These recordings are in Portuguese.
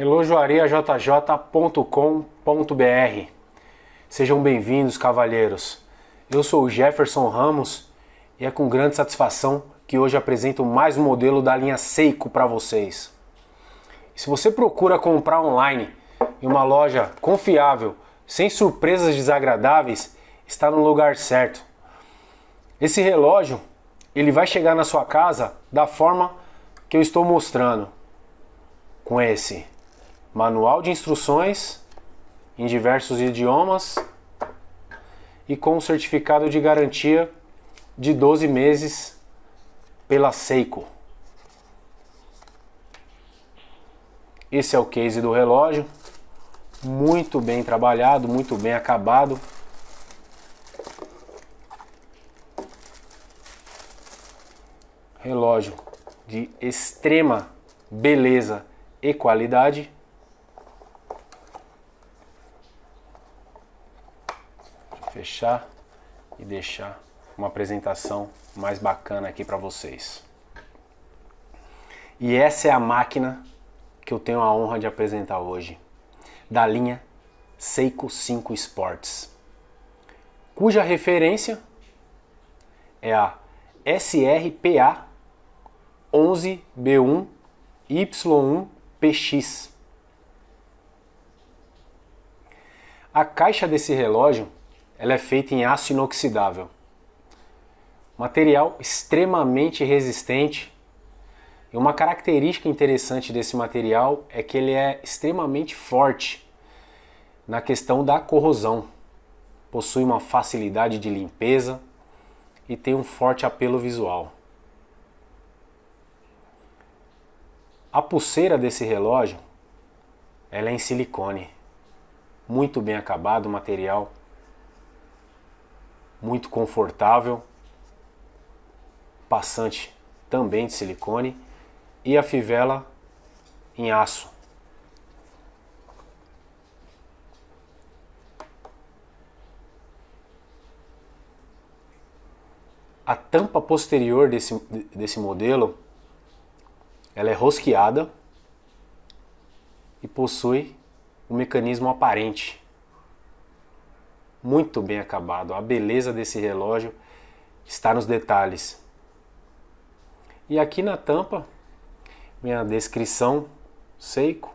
relojoariajj.com.br Sejam bem-vindos, cavalheiros. Eu sou o Jefferson Ramos e é com grande satisfação que hoje apresento mais um modelo da linha Seiko para vocês. Se você procura comprar online em uma loja confiável, sem surpresas desagradáveis, está no lugar certo. Esse relógio, ele vai chegar na sua casa da forma que eu estou mostrando com esse manual de instruções em diversos idiomas e com um certificado de garantia de 12 meses pela Seiko. Esse é o case do relógio, muito bem trabalhado, muito bem acabado. Relógio de extrema beleza e qualidade. fechar e deixar uma apresentação mais bacana aqui para vocês. E essa é a máquina que eu tenho a honra de apresentar hoje, da linha Seiko 5 Sports, cuja referência é a SRPA 11B1 Y1PX. A caixa desse relógio ela é feita em aço inoxidável. Material extremamente resistente. E uma característica interessante desse material é que ele é extremamente forte na questão da corrosão. Possui uma facilidade de limpeza e tem um forte apelo visual. A pulseira desse relógio, ela é em silicone, muito bem acabado o material, muito confortável, passante também de silicone e a fivela em aço. A tampa posterior desse, desse modelo ela é rosqueada e possui um mecanismo aparente muito bem acabado. A beleza desse relógio está nos detalhes. E aqui na tampa, minha descrição seco,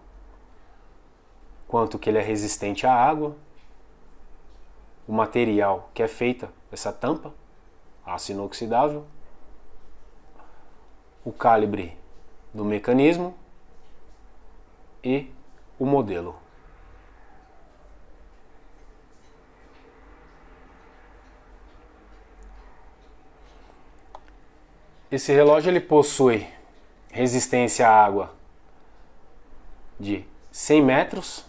quanto que ele é resistente à água, o material que é feita essa tampa, aço inoxidável, o calibre do mecanismo e o modelo. Esse relógio ele possui resistência à água de 100 metros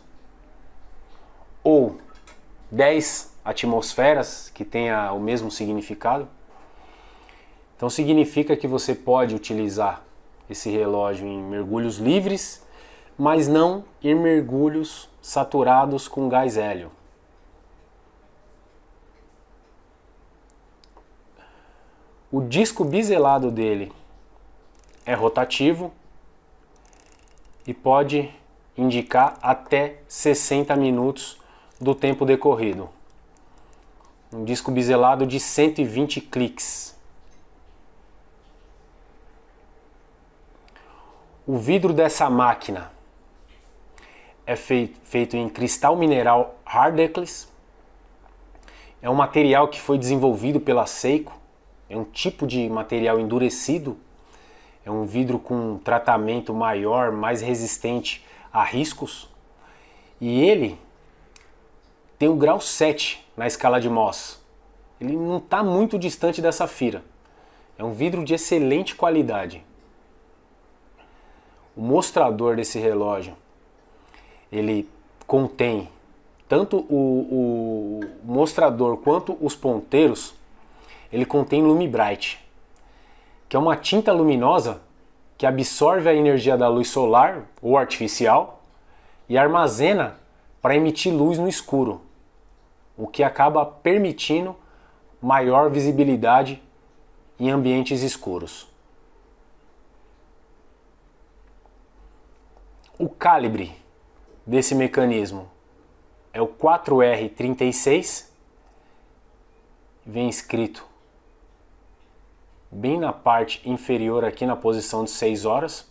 ou 10 atmosferas que tenha o mesmo significado. Então significa que você pode utilizar esse relógio em mergulhos livres, mas não em mergulhos saturados com gás hélio. O disco biselado dele é rotativo e pode indicar até 60 minutos do tempo decorrido. Um disco biselado de 120 cliques. O vidro dessa máquina é feito, feito em cristal mineral Hardecles. É um material que foi desenvolvido pela Seiko é um tipo de material endurecido, é um vidro com um tratamento maior, mais resistente a riscos. E ele tem o grau 7 na escala de Moss. Ele não está muito distante da safira. É um vidro de excelente qualidade. O mostrador desse relógio, ele contém tanto o, o mostrador quanto os ponteiros ele contém Lumibrite, que é uma tinta luminosa que absorve a energia da luz solar ou artificial e armazena para emitir luz no escuro, o que acaba permitindo maior visibilidade em ambientes escuros. O calibre desse mecanismo é o 4R36, vem escrito bem na parte inferior aqui na posição de 6 horas.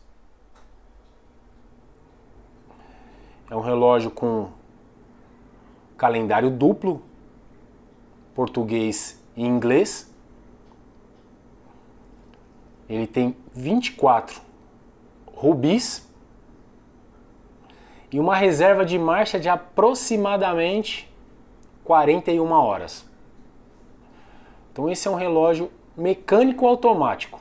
É um relógio com calendário duplo, português e inglês. Ele tem 24 rubis e uma reserva de marcha de aproximadamente 41 horas. Então esse é um relógio mecânico automático.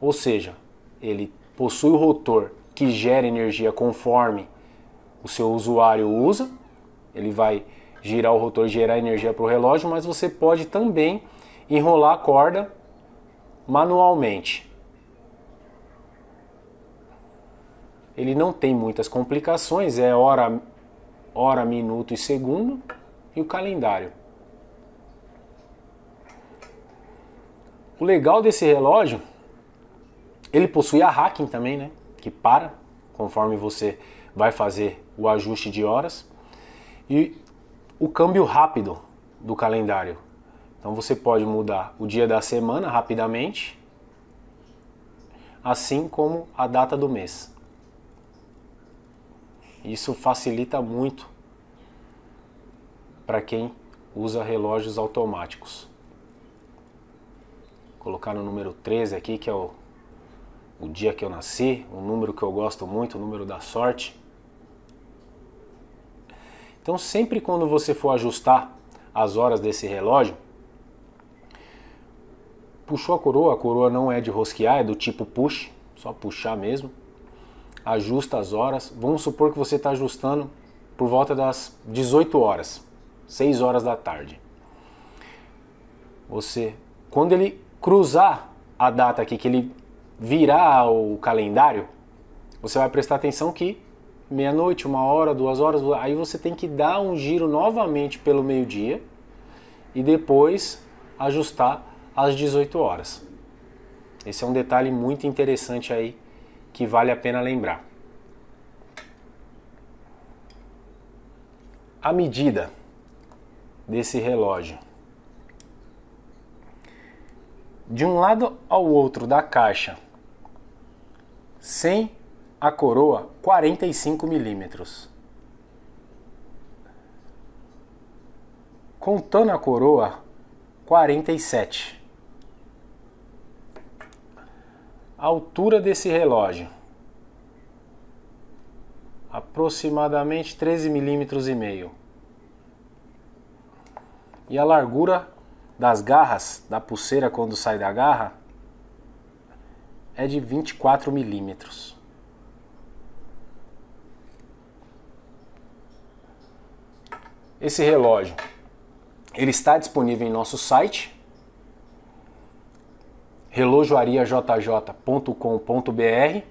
Ou seja, ele possui o rotor que gera energia conforme o seu usuário usa. Ele vai girar o rotor e gerar energia para o relógio, mas você pode também enrolar a corda manualmente. Ele não tem muitas complicações, é hora, hora, minuto e segundo e o calendário. O legal desse relógio, ele possui a hacking também, né? Que para conforme você vai fazer o ajuste de horas. E o câmbio rápido do calendário. Então você pode mudar o dia da semana rapidamente, assim como a data do mês. Isso facilita muito para quem usa relógios automáticos colocar no número 13 aqui, que é o, o dia que eu nasci, um número que eu gosto muito, o número da sorte. Então, sempre quando você for ajustar as horas desse relógio, puxou a coroa, a coroa não é de rosquear, é do tipo push, só puxar mesmo. Ajusta as horas. Vamos supor que você está ajustando por volta das 18 horas, 6 horas da tarde. Você, quando ele cruzar a data aqui que ele virar o calendário, você vai prestar atenção que meia-noite, uma hora, duas horas, aí você tem que dar um giro novamente pelo meio-dia e depois ajustar às 18 horas. Esse é um detalhe muito interessante aí que vale a pena lembrar. A medida desse relógio de um lado ao outro da caixa sem a coroa 45 milímetros. Contando a coroa 47. A altura desse relógio aproximadamente 13 milímetros e meio. E a largura das garras, da pulseira quando sai da garra, é de 24 milímetros. Esse relógio, ele está disponível em nosso site, relojoariajj.com.br.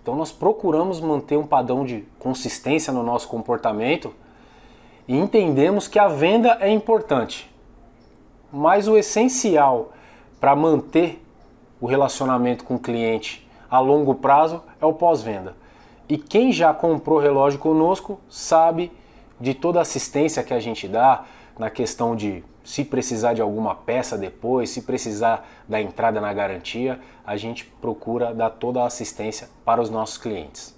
Então nós procuramos manter um padrão de consistência no nosso comportamento e entendemos que a venda é importante mas o essencial para manter o relacionamento com o cliente a longo prazo é o pós-venda. E quem já comprou relógio conosco sabe de toda a assistência que a gente dá na questão de se precisar de alguma peça depois, se precisar da entrada na garantia, a gente procura dar toda a assistência para os nossos clientes.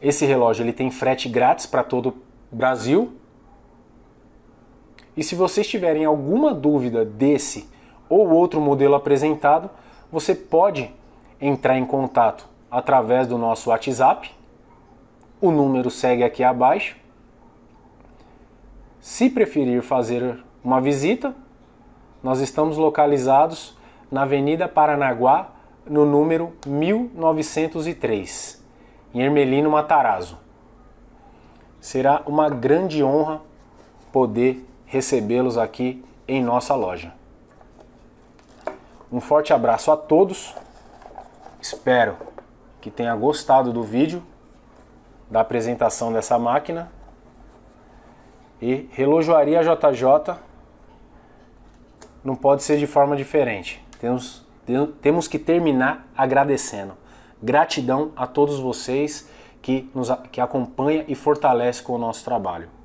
Esse relógio ele tem frete grátis para todo o Brasil e se vocês tiverem alguma dúvida desse ou outro modelo apresentado, você pode entrar em contato através do nosso WhatsApp. O número segue aqui abaixo. Se preferir fazer uma visita, nós estamos localizados na Avenida Paranaguá, no número 1903, em Ermelino Matarazzo. Será uma grande honra poder recebê-los aqui em nossa loja. Um forte abraço a todos. Espero que tenha gostado do vídeo, da apresentação dessa máquina. E relojoaria JJ não pode ser de forma diferente. Temos, temos que terminar agradecendo. Gratidão a todos vocês que, nos, que acompanha e fortalece com o nosso trabalho.